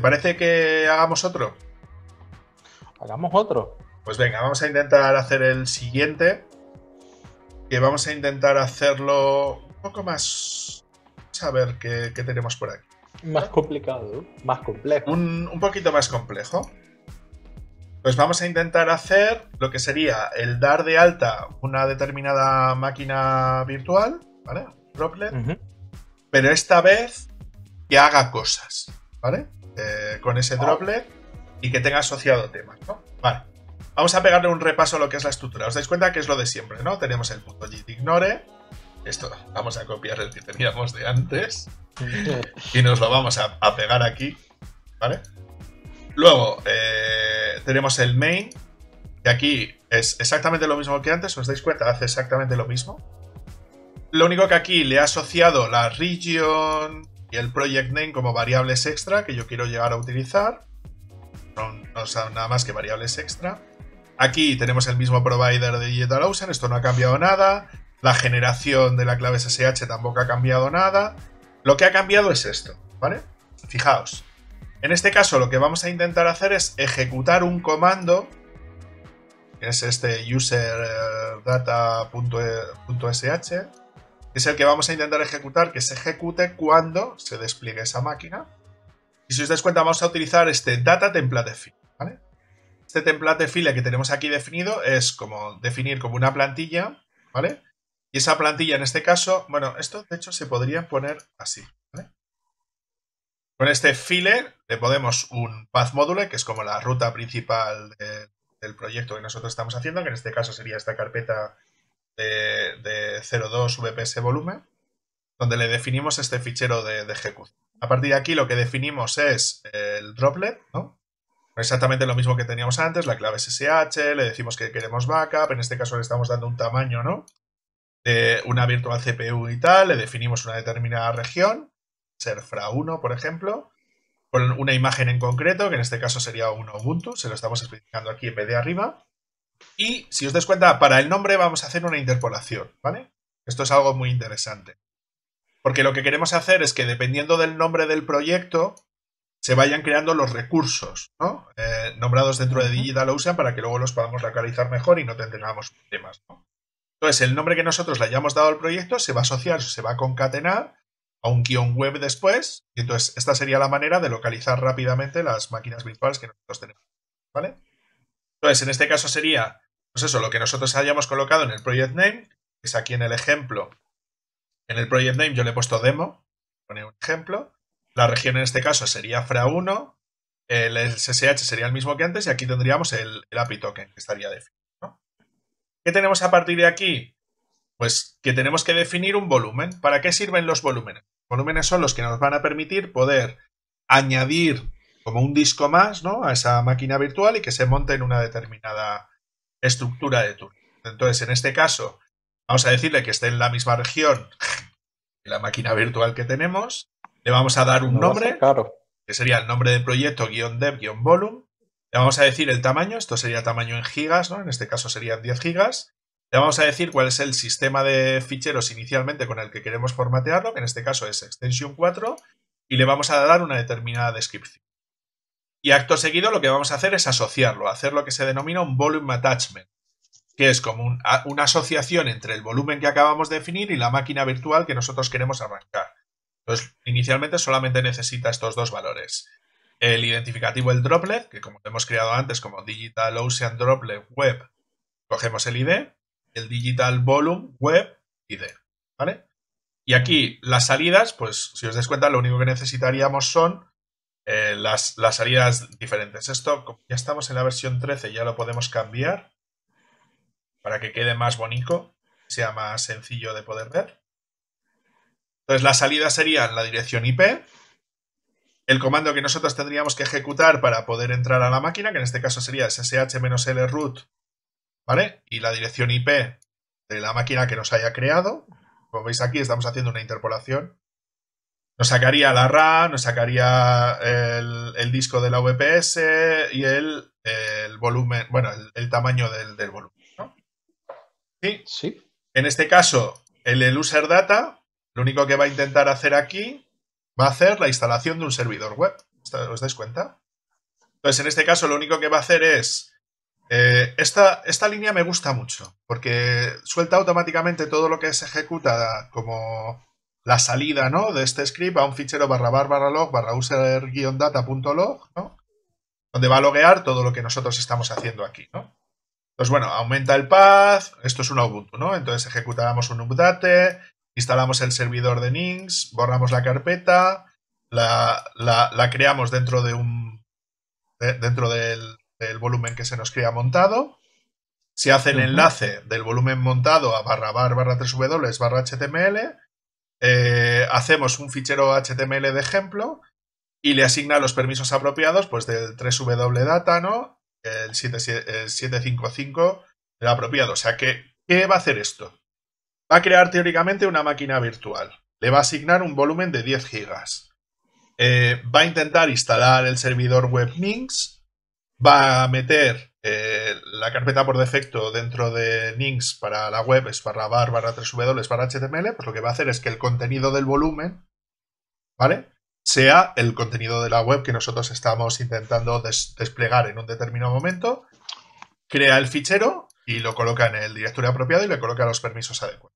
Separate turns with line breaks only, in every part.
¿Te parece que hagamos otro? Hagamos otro. Pues venga, vamos a intentar hacer el siguiente. Que vamos a intentar hacerlo un poco más. Vamos a ver qué, tenemos por aquí. Más complicado, más complejo. Un, poquito más complejo. Pues vamos a intentar hacer lo que sería el dar de alta una determinada máquina virtual, ¿vale? Droplet, pero esta vez que haga cosas, ¿vale? con ese droplet y que tenga asociado temas, ¿no? Vale. Vamos a pegarle un repaso a lo que es la estructura. Os dais cuenta que es lo de siempre, ¿no? Tenemos el punto git ignore. Esto vamos a copiar el que teníamos de antes. y nos lo vamos a, pegar aquí. ¿Vale? Luego eh, tenemos el main. Que aquí es exactamente lo mismo que antes. ¿Os dais cuenta? Hace exactamente lo mismo. Lo único que aquí le ha asociado la region y el project name como variables extra que yo quiero llegar a utilizar. No, son nada más que variables extra. Aquí tenemos el mismo provider de DigitalOcean, esto no ha cambiado nada. La generación de la clave SSH tampoco ha cambiado nada. Lo que ha cambiado es esto, ¿vale? Fijaos. En este caso lo que vamos a intentar hacer es ejecutar un comando, que es este user eh, e, es el que vamos a intentar ejecutar, que se ejecute cuando se despliegue esa máquina. Y si os dais cuenta, vamos a utilizar este data template file, Este template file que tenemos aquí definido es como definir como una plantilla, ¿vale? Y esa plantilla en este caso, bueno, esto de hecho se podría poner así, Con este file le ponemos un path module, que es como la ruta principal del proyecto que nosotros estamos haciendo, que en este caso sería esta carpeta de, 0.2 VPS volumen, donde le definimos este fichero de, ejecución. A partir de aquí lo que definimos es el droplet, ¿no? Exactamente lo mismo que teníamos antes, la clave SSH, le decimos que queremos backup, en este caso le estamos dando un tamaño, ¿no? De una virtual CPU y tal, le definimos una determinada región, ser FRA1, por ejemplo, con una imagen en concreto, que en este caso sería un Ubuntu, se lo estamos explicando aquí en vez de arriba. Y si os dais cuenta, para el nombre vamos a hacer una interpolación, ¿vale? Esto es algo muy interesante. Porque lo que queremos hacer es que dependiendo del nombre del proyecto, se vayan creando los recursos, ¿no? Eh, nombrados dentro de Digital para que luego los podamos localizar mejor y no tengamos problemas, ¿no? Entonces, el nombre que nosotros le hayamos dado al proyecto se va a asociar, se va a concatenar a un guión web después. Y entonces, esta sería la manera de localizar rápidamente las máquinas virtuales que nosotros tenemos, ¿vale? Entonces, en este caso sería, pues eso, lo que nosotros hayamos colocado en el project name, que es aquí en el ejemplo. En el project name yo le he puesto demo, pone un ejemplo. La región en este caso sería FRA1, el SSH sería el mismo que antes y aquí tendríamos el, API token que estaría definido. ¿Qué tenemos a partir de aquí? Pues que tenemos que definir un volumen. ¿Para qué sirven los volúmenes? volúmenes son los que nos van a permitir poder añadir como un disco más, ¿no? A esa máquina virtual y que se monte en una determinada estructura de turno. Entonces, en este caso, vamos a decirle que esté en la misma región que la máquina virtual que tenemos. Le vamos a dar un nombre, que sería el nombre del proyecto guión dev guión volume. Le vamos a decir el tamaño, esto sería tamaño en gigas, ¿no? En este caso serían 10 gigas. Le vamos a decir cuál es el sistema de ficheros inicialmente con el que queremos formatearlo, que en este caso es extension 4, y le vamos a dar una determinada descripción. Y acto seguido lo que vamos a hacer es asociarlo, hacer lo que se denomina un volume attachment, que es como una asociación entre el volumen que acabamos de definir y la máquina virtual que nosotros queremos arrancar. Entonces, inicialmente solamente necesita estos dos valores. El identificativo, el droplet, que como hemos creado antes como Digital Ocean Droplet Web, cogemos el ID, el Digital Volume Web ID, ¿vale? Y aquí las salidas, pues si os des cuenta, lo único que necesitaríamos son eh, las, las, salidas diferentes. Esto, ya estamos en la versión 13, ya lo podemos cambiar para que quede más bonito, sea más sencillo de poder ver. Entonces, la salida sería la dirección IP, el comando que nosotros tendríamos que ejecutar para poder entrar a la máquina, que en este caso sería ssh-l root, ¿vale? Y la dirección IP de la máquina que nos haya creado. Como veis aquí, estamos haciendo una interpolación nos sacaría la RAM, nos sacaría el, disco de la VPS y el, volumen, bueno, el, tamaño del, volumen, ¿Sí? sí. En este caso, el user data, lo único que va a intentar hacer aquí va a hacer la instalación de un servidor web. ¿Os dais cuenta? Entonces, en este caso, lo único que va a hacer es. Eh, esta, esta, línea me gusta mucho, porque suelta automáticamente todo lo que se ejecuta como, la salida ¿no? de este script a un fichero barra barra log barra user-data.log, ¿no? donde va a loguear todo lo que nosotros estamos haciendo aquí. ¿no? Entonces, pues bueno, aumenta el path, esto es un Ubuntu, ¿no? entonces ejecutamos un update, instalamos el servidor de Nix, borramos la carpeta, la, la, creamos dentro de un dentro del, volumen que se nos crea montado. Se hace el enlace del volumen montado a barra barra 3w barra html eh, hacemos un fichero HTML de ejemplo y le asigna los permisos apropiados, pues del 3W data, ¿no? El, 755 el apropiado. O sea que, ¿qué va a hacer esto? Va a crear teóricamente una máquina virtual. Le va a asignar un volumen de 10 gigas. Eh, va a intentar instalar el servidor web webminx. Va a meter eh, la carpeta por defecto dentro de links para la web es barra barra 3w barra html, pues lo que va a hacer es que el contenido del volumen, ¿vale? Sea el contenido de la web que nosotros estamos intentando desplegar en un determinado momento, crea el fichero y lo coloca en el directorio apropiado y le coloca
los permisos adecuados.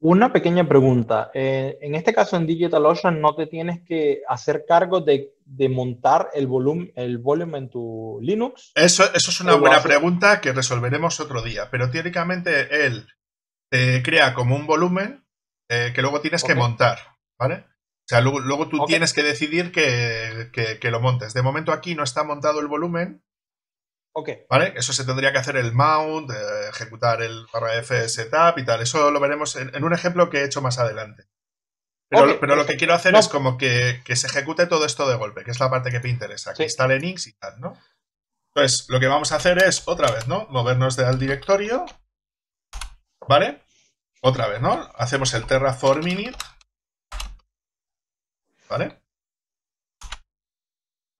Una pequeña pregunta. Eh, en este caso en DigitalOcean no te tienes que hacer cargo de, montar el volumen el volumen en tu Linux. Eso, es una buena pregunta que resolveremos otro día, pero teóricamente él
te crea como un volumen eh, que luego tienes que montar, ¿vale? O sea, luego, tú tienes que decidir que, lo montes. De momento aquí no está montado el volumen, ¿Vale? Eso se tendría que hacer el mount, eh, ejecutar el barra setup y tal. Eso lo veremos en, un ejemplo que he hecho más adelante.
Pero, lo que quiero hacer es
como que, se ejecute todo esto de golpe, que es la parte que te interesa, que instale Inks y tal, ¿no? Entonces, lo que vamos a hacer es, otra vez, ¿no? Movernos del al directorio, ¿vale? Otra vez, ¿no? Hacemos el terraform init, ¿vale?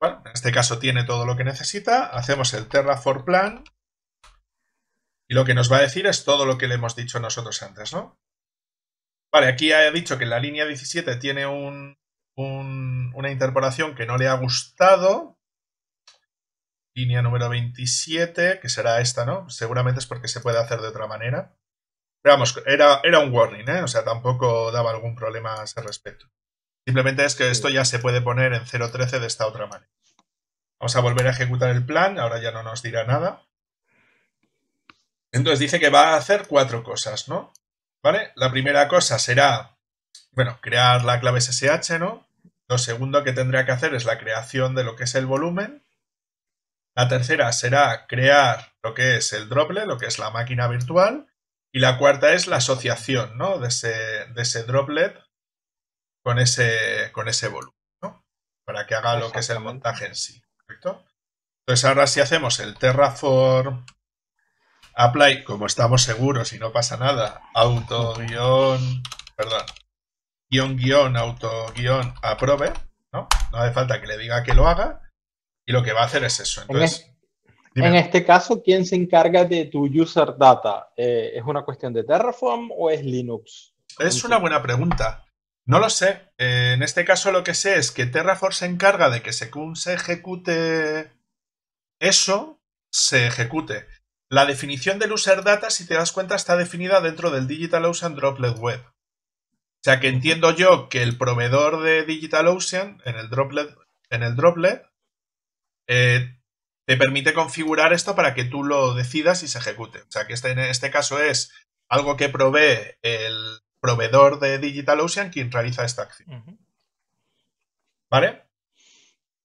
en este caso tiene todo lo que necesita. Hacemos el Terraform Plan. Y lo que nos va a decir es todo lo que le hemos dicho nosotros antes, ¿no? Vale, aquí ha dicho que la línea 17 tiene una interpolación que no le ha gustado. Línea número 27, que será esta, ¿no? Seguramente es porque se puede hacer de otra manera. Pero vamos, era, un warning, ¿eh? O sea, tampoco daba algún problema a ese respecto. Simplemente es que esto ya se puede poner en 0.13 de esta otra manera. Vamos a volver a ejecutar el plan, ahora ya no nos dirá nada. Entonces dice que va a hacer cuatro cosas, ¿no? ¿Vale? La primera cosa será, bueno, crear la clave SSH, ¿no? Lo segundo que tendrá que hacer es la creación de lo que es el volumen. La tercera será crear lo que es el droplet, lo que es la máquina virtual. Y la cuarta es la asociación, ¿no? de ese droplet con ese, con ese volumen, Para que haga lo que es el montaje en sí, Entonces ahora si hacemos el Terraform apply, como estamos seguros y no pasa nada, auto guión, perdón, guión guión, auto
guión, aprove,
¿no? No hace falta que le diga que lo haga y lo que va a hacer es eso. Entonces, en, este
caso, ¿quién se encarga de tu user data? Eh, ¿Es una cuestión de Terraform o es Linux? Es una buena pregunta. No lo sé.
Eh, en este caso lo que sé es que Terraforce se encarga de que según se ejecute eso, se ejecute. La definición del user data, si te das cuenta, está definida dentro del DigitalOcean Droplet Web. O sea que entiendo yo que el proveedor de DigitalOcean en el Droplet, en el droplet eh, te permite configurar esto para que tú lo decidas y se ejecute. O sea que este, en este caso es algo que provee el proveedor de DigitalOcean quien realiza esta acción. ¿Vale?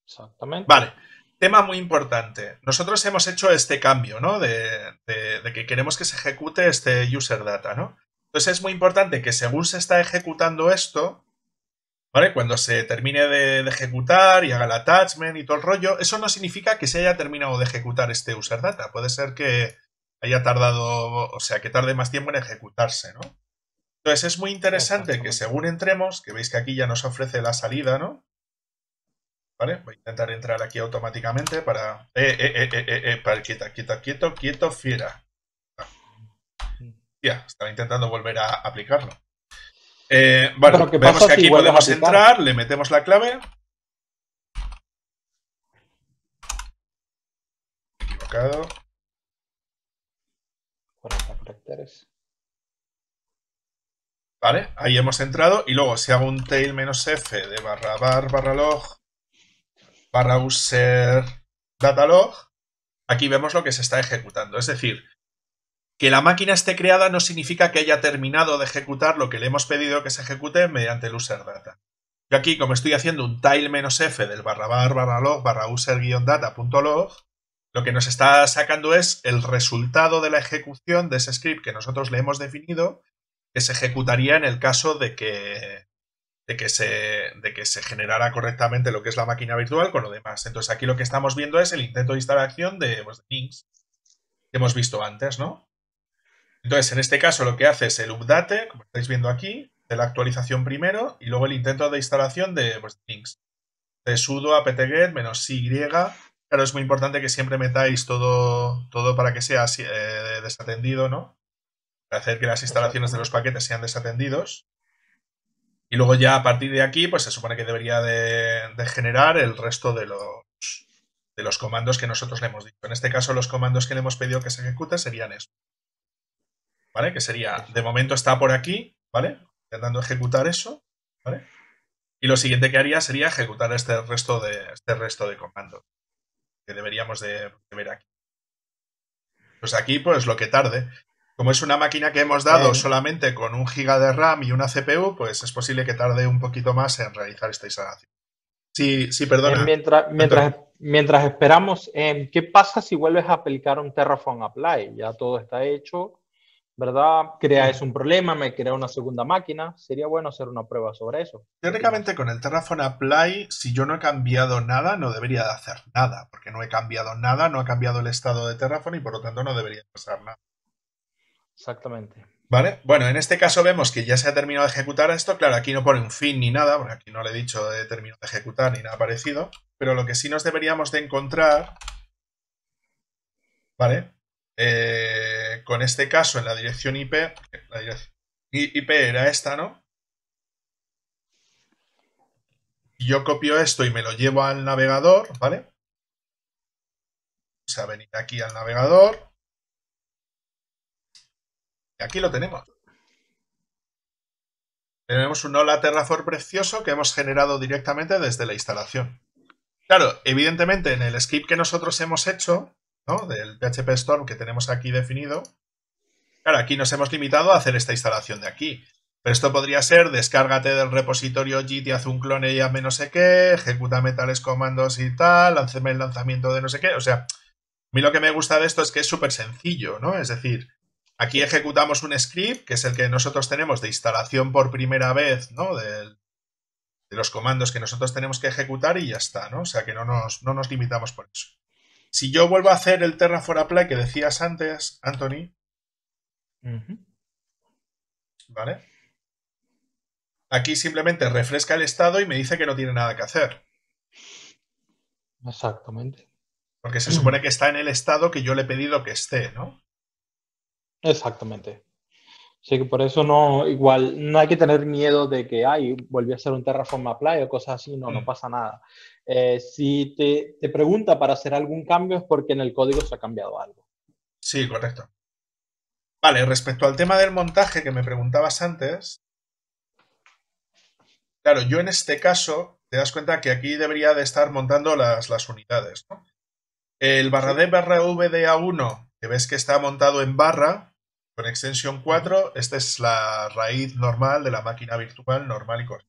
Exactamente. Vale. Tema muy importante. Nosotros hemos hecho este cambio, ¿no? De, que queremos que se ejecute este user data, ¿no? Entonces es muy importante que según se está ejecutando esto, ¿vale? Cuando se termine de, de ejecutar y haga el attachment y todo el rollo, eso no significa que se haya terminado de ejecutar este user data. Puede ser que haya tardado, o sea, que tarde más tiempo en ejecutarse, ¿no? Entonces es muy interesante que según entremos, que veis que aquí ya nos ofrece la salida, ¿no? ¿Vale? Voy a intentar entrar aquí automáticamente para... Eh, eh, eh, eh, para... Quieto, quieto, quieto, quieto, fiera. Ya, estaba intentando volver a aplicarlo. Eh, vale, vemos que aquí podemos entrar, le metemos la clave. Equivocado. 40 caracteres. Ahí hemos entrado y luego si hago un tail f de barra bar barra log barra user data log, aquí vemos lo que se está ejecutando. Es decir, que la máquina esté creada no significa que haya terminado de ejecutar lo que le hemos pedido que se ejecute mediante el user data. Yo aquí, como estoy haciendo un tail "-f", del barra bar barra log barra user-data.log, lo que nos está sacando es el resultado de la ejecución de ese script que nosotros le hemos definido que se ejecutaría en el caso de que, que, se, que se generara correctamente lo que es la máquina virtual con lo demás. Entonces aquí lo que estamos viendo es el intento de instalación de, pues, que hemos visto antes, ¿no? Entonces, en este caso lo que hace es el update, como estáis viendo aquí, de la actualización primero y luego el intento de instalación de, pues, de Nix. sudo apt-get menos y. pero es muy importante que siempre metáis todo, todo para que sea eh, desatendido, ¿no? hacer que las instalaciones de los paquetes sean desatendidos. Y luego ya a partir de aquí, pues se supone que debería de, generar el resto de los, de los comandos que nosotros le hemos dicho. En este caso, los comandos que le hemos pedido que se ejecute serían estos. ¿Vale? Que sería, de momento está por aquí, ¿vale? Intentando ejecutar eso, Y lo siguiente que haría sería ejecutar este resto de, este resto de comandos que deberíamos de, de ver aquí. Pues aquí, pues lo que tarde. Como es una máquina que hemos dado eh. solamente con un giga de RAM y una CPU, pues es posible que tarde un poquito más en realizar
esta instalación. Sí, sí, perdona. Eh, mientras, mientras, mientras esperamos, em, ¿qué pasa si vuelves a aplicar un Terraform Apply? Ya todo está hecho, ¿verdad? Crea es un problema, me crea una segunda máquina. Sería bueno hacer una prueba sobre eso. Teóricamente con el Terraform Apply, si yo no he cambiado nada, no debería de hacer
nada, porque no he cambiado nada, no ha cambiado el estado de Terraform y por lo tanto no debería pasar nada. Exactamente. ¿Vale? Bueno, en este caso vemos que ya se ha terminado de ejecutar esto. Claro, aquí no pone un fin ni nada, porque aquí no le he dicho de terminar de ejecutar ni nada parecido. Pero lo que sí nos deberíamos de encontrar, ¿vale? Eh, con este caso en la dirección IP, la dirección IP era esta, ¿no? Yo copio esto y me lo llevo al navegador, ¿vale? O sea, venir aquí al navegador, Aquí lo tenemos. Tenemos un hola Terraform precioso que hemos generado directamente desde la instalación. Claro, evidentemente en el skip que nosotros hemos hecho, ¿no? del PHP Storm que tenemos aquí definido, claro, aquí nos hemos limitado a hacer esta instalación de aquí. Pero esto podría ser descárgate del repositorio git y haz un clone y hazme no sé qué, ejecútame tales comandos y tal, lanceme el lanzamiento de no sé qué. O sea, a mí lo que me gusta de esto es que es súper sencillo, ¿no? Es decir, Aquí ejecutamos un script, que es el que nosotros tenemos de instalación por primera vez, ¿no? de los comandos que nosotros tenemos que ejecutar y ya está, ¿no? O sea que no nos, limitamos por eso. Si yo vuelvo a hacer el Terraform Apply que decías antes, Anthony. ¿Vale? Aquí simplemente refresca el estado y me dice que no tiene nada que hacer.
Exactamente.
Porque se supone que está en el estado que yo le he pedido que esté, ¿no?
Exactamente. Así que por eso no, igual, no hay que tener miedo de que, ay, volví a hacer un Terraform Apply o cosas así, no, no mm. pasa nada. Eh, si te, te, pregunta para hacer algún cambio es porque en el código se ha cambiado algo. Sí, correcto.
Vale, respecto al tema del montaje que me preguntabas antes, claro, yo en este caso te das cuenta que aquí debería de estar montando las, las unidades. El barra D barra V A1, que ves que está montado en barra, con extensión 4, esta es la raíz normal de la máquina virtual normal y corta.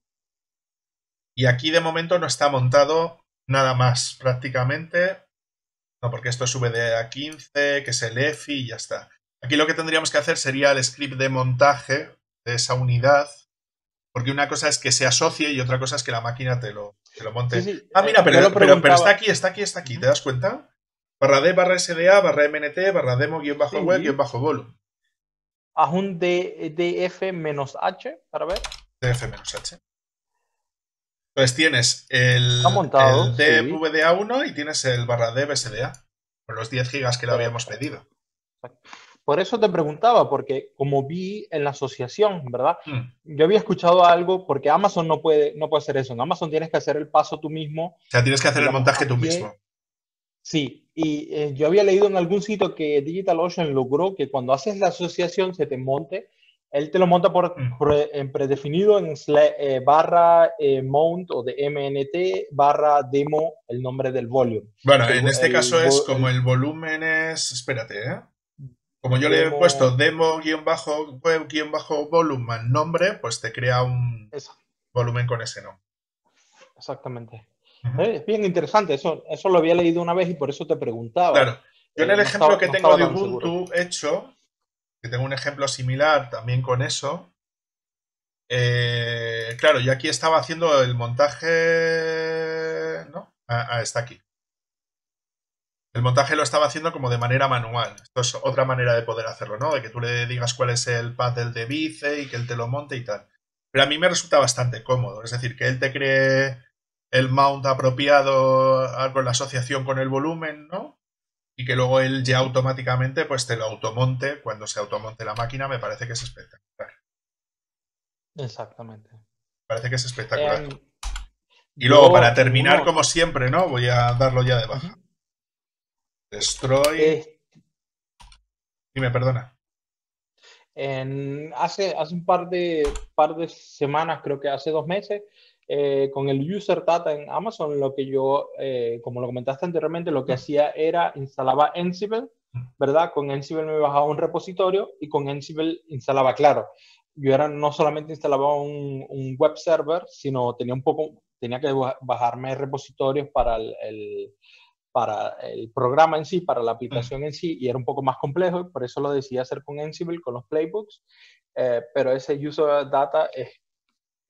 Y aquí de momento no está montado nada más prácticamente, no, porque esto es vda a 15, que es el EFI y ya está. Aquí lo que tendríamos que hacer sería el script de montaje de esa unidad, porque una cosa es que se asocie y otra cosa es que la máquina te lo, monte. Ah, mira, eh, pero, pero, pero, está aquí, está aquí, está aquí, ¿te das cuenta? Barra D, barra SDA, barra MNT, barra demo, guión bajo web, guión bajo volumen
haz un DF-H para ver.
DF-H. Entonces tienes el, montado, el DVDA1 y tienes el barra D a con los 10 gigas que le habíamos pedido.
Por eso te preguntaba, porque como vi en la asociación, ¿verdad? Mm. Yo había escuchado algo, porque Amazon no puede, no puede hacer eso. En Amazon tienes que hacer el paso tú mismo. O
sea, tienes que hacer el montaje tú mismo.
Sí, y eh, yo había leído en algún sitio que DigitalOcean logró que cuando haces la asociación se te monte, él te lo monta por, mm. predefinido en eh, barra eh, mount o de MNT barra demo el nombre del volumen. Bueno, en este caso es como el
volumen es, espérate,
Como yo le he puesto
demo-web-volumen nombre, pues te crea un volumen con ese nombre.
Exactamente. ¿Eh? Es bien interesante, eso, eso lo había leído una vez y por eso te preguntaba. Claro. Yo en eh, el ejemplo que tengo de Ubuntu
hecho, que tengo un ejemplo similar también con eso, eh, claro, yo aquí estaba haciendo el montaje, ¿no? Ah, ah, está aquí. El montaje lo estaba haciendo como de manera manual. Esto es otra manera de poder hacerlo, ¿no? De que tú le digas cuál es el path del de bice y que él te lo monte y tal. Pero a mí me resulta bastante cómodo. Es decir, que él te cree el mount apropiado con la asociación con el volumen, ¿no? Y que luego él ya automáticamente pues te lo automonte cuando se automonte la máquina, me parece que es espectacular. Exactamente. Parece que es espectacular. Em, y luego, para terminar, como siempre, ¿no? Voy
a darlo ya de baja. Destroy. Eh,
Dime, perdona.
hace, un par de, par de semanas, creo que hace dos meses, eh, con el user data en Amazon, lo que yo, eh, como lo comentaste anteriormente, lo que hacía era instalaba Ansible, ¿verdad? Con Ansible me bajaba un repositorio y con Ansible instalaba Claro. Yo era, no solamente instalaba un, web server, sino tenía un poco, tenía que bajarme repositorios para el, para el programa en sí, para la aplicación en sí, y era un poco más complejo, por eso lo decidí hacer con Ansible, con los playbooks, eh, pero ese user data es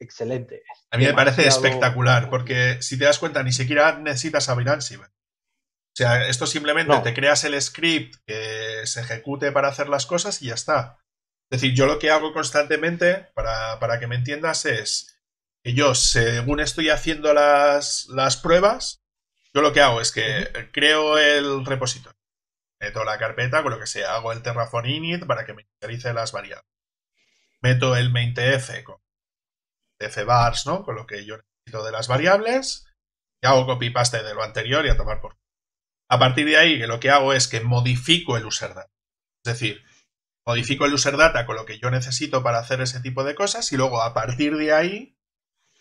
excelente. A mí me parece espectacular,
porque si te das cuenta, ni siquiera necesitas a O sea, esto simplemente te creas el script que se ejecute para hacer las cosas y ya está. Es decir, yo lo que hago constantemente, para, que me entiendas, es que yo, según estoy haciendo las, pruebas, yo lo que hago es que creo el repositorio. Meto la carpeta con lo que sea. Hago el Terraform init para que me inicialice las variables. Meto el maintf con bars ¿no? Con lo que yo necesito de las variables, y hago copy-paste de lo anterior y a tomar por... A partir de ahí, lo que hago es que modifico el user data. Es decir, modifico el user data con lo que yo necesito para hacer ese tipo de cosas y luego a partir de ahí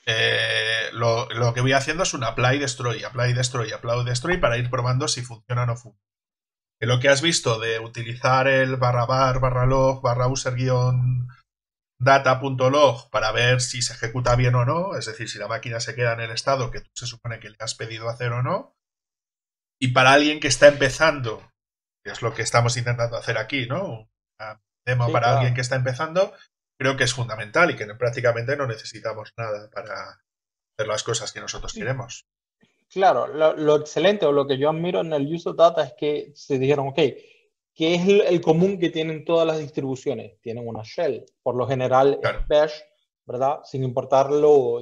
eh, lo, lo, que voy haciendo es un apply, destroy, apply, destroy, apply, destroy para ir probando si funciona o no funciona. Que lo que has visto de utilizar el barra bar, barra log, barra user guión data.log para ver si se ejecuta bien o no, es decir, si la máquina se queda en el estado que tú se supone que le has pedido hacer o no. Y para alguien que está empezando, que es lo que estamos intentando hacer aquí, ¿no? Un demo para alguien que está empezando, creo que es fundamental y que prácticamente no necesitamos nada para hacer las cosas que nosotros queremos.
Claro, lo, excelente o lo que yo admiro en el of data es que se dijeron, ok, que es el común que tienen todas las distribuciones. Tienen una shell, por lo general bash, ¿verdad? Sin importar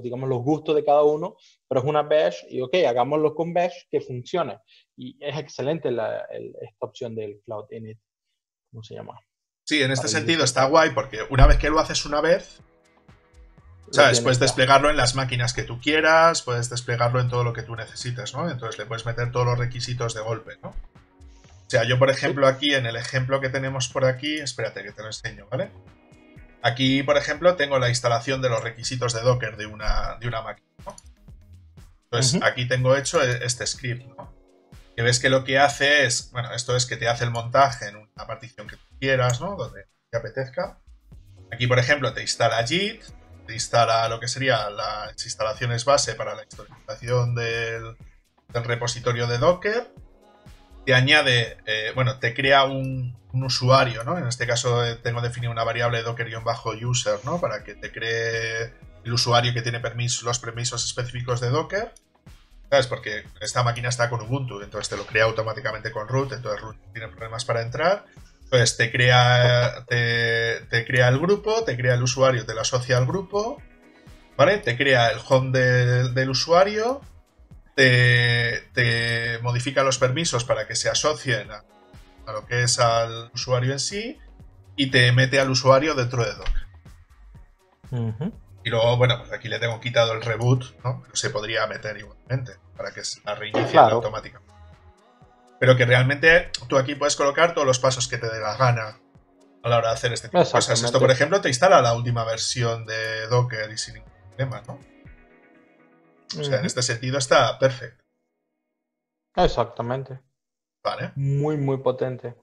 digamos, los gustos de cada uno, pero es una bash y ok, hagámoslo con bash que funcione. Y es excelente la, esta opción del Cloud Init, ¿cómo se llama?
Sí, en este sentido está guay porque una vez que lo haces una vez, puedes desplegarlo en las máquinas que tú quieras, puedes desplegarlo en todo lo que tú necesitas, ¿no? Entonces le puedes meter todos los requisitos de golpe, ¿no? O sea, yo, por ejemplo, aquí en el ejemplo que tenemos por aquí, espérate que te lo enseño, ¿vale? Aquí, por ejemplo, tengo la instalación de los requisitos de Docker de una, una máquina. Entonces, aquí tengo hecho e, este script, ¿no? Que ves que lo que hace es, bueno, esto es que te hace el montaje en una partición que quieras, ¿no? Donde te apetezca. Aquí, por ejemplo, te instala JIT, te instala lo que sería las instalaciones base para la instalación del repositorio de Docker te añade, eh, bueno, te crea un, usuario, ¿no? En este caso eh, tengo definido una variable docker-user, ¿no? Para que te cree el usuario que tiene los permisos específicos de docker. ¿Sabes? Porque esta máquina está con Ubuntu, entonces te lo crea automáticamente con root, entonces root tiene problemas para entrar. Entonces te crea, te, crea el grupo, te crea el usuario, te lo asocia al grupo, ¿vale? Te crea el home del usuario, te, modifica los permisos para que se asocien a, lo que es al usuario en sí y te mete al usuario dentro de
Docker.
Y luego, bueno, pues aquí le tengo quitado el reboot, ¿no? se podría meter igualmente para que se reinicie automáticamente. Pero que realmente tú aquí puedes colocar todos los pasos que te dé la gana a la hora de hacer este tipo de cosas. Esto, por ejemplo, te instala la última versión de Docker y sin ningún problema, ¿no? O sea, en este sentido está perfecto.
Exactamente. Vale. Muy, muy potente.